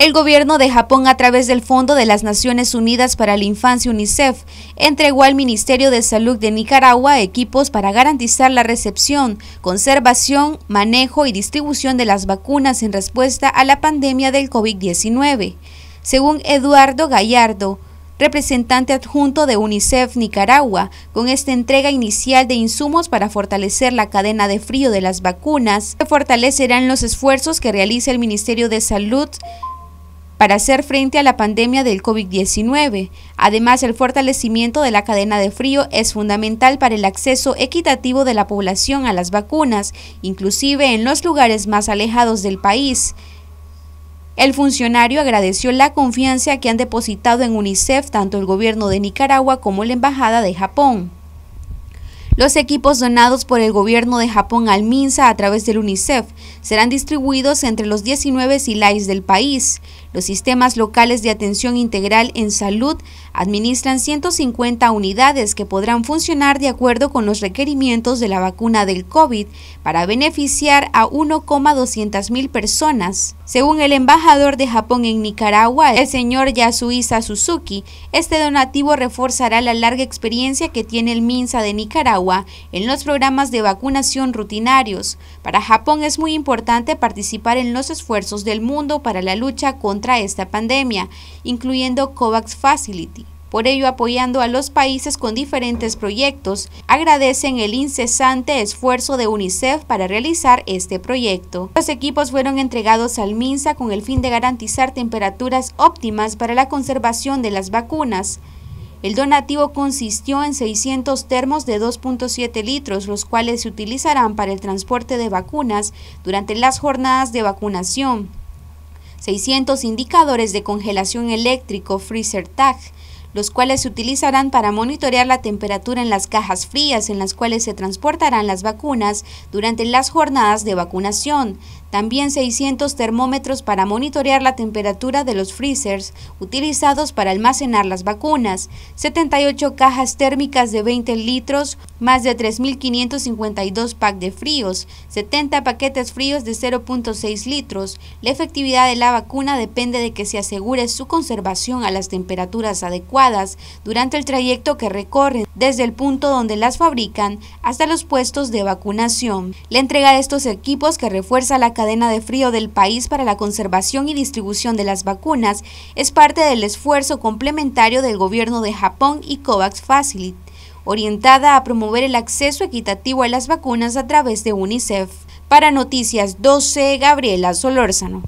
El gobierno de Japón, a través del Fondo de las Naciones Unidas para la Infancia UNICEF, entregó al Ministerio de Salud de Nicaragua equipos para garantizar la recepción, conservación, manejo y distribución de las vacunas en respuesta a la pandemia del COVID-19. Según Eduardo Gallardo, representante adjunto de UNICEF Nicaragua, con esta entrega inicial de insumos para fortalecer la cadena de frío de las vacunas, se fortalecerán los esfuerzos que realiza el Ministerio de Salud para hacer frente a la pandemia del COVID-19. Además, el fortalecimiento de la cadena de frío es fundamental para el acceso equitativo de la población a las vacunas, inclusive en los lugares más alejados del país. El funcionario agradeció la confianza que han depositado en UNICEF tanto el gobierno de Nicaragua como la Embajada de Japón. Los equipos donados por el gobierno de Japón al MINSA a través del UNICEF serán distribuidos entre los 19 SILAIS del país. Los sistemas locales de atención integral en salud administran 150 unidades que podrán funcionar de acuerdo con los requerimientos de la vacuna del COVID para beneficiar a mil personas. Según el embajador de Japón en Nicaragua, el señor Yasuisa Suzuki, este donativo reforzará la larga experiencia que tiene el MINSA de Nicaragua en los programas de vacunación rutinarios. Para Japón es muy importante participar en los esfuerzos del mundo para la lucha contra esta pandemia, incluyendo COVAX Facility. Por ello, apoyando a los países con diferentes proyectos, agradecen el incesante esfuerzo de UNICEF para realizar este proyecto. Los equipos fueron entregados al MINSA con el fin de garantizar temperaturas óptimas para la conservación de las vacunas. El donativo consistió en 600 termos de 2.7 litros, los cuales se utilizarán para el transporte de vacunas durante las jornadas de vacunación. 600 indicadores de congelación eléctrico, freezer tag, los cuales se utilizarán para monitorear la temperatura en las cajas frías en las cuales se transportarán las vacunas durante las jornadas de vacunación. También 600 termómetros para monitorear la temperatura de los freezers utilizados para almacenar las vacunas, 78 cajas térmicas de 20 litros, más de 3.552 pack de fríos, 70 paquetes fríos de 0.6 litros. La efectividad de la vacuna depende de que se asegure su conservación a las temperaturas adecuadas durante el trayecto que recorren desde el punto donde las fabrican hasta los puestos de vacunación. La entrega de estos equipos que refuerza la cadena de frío del país para la conservación y distribución de las vacunas es parte del esfuerzo complementario del gobierno de Japón y COVAX Facility orientada a promover el acceso equitativo a las vacunas a través de UNICEF. Para Noticias 12, Gabriela Solórzano.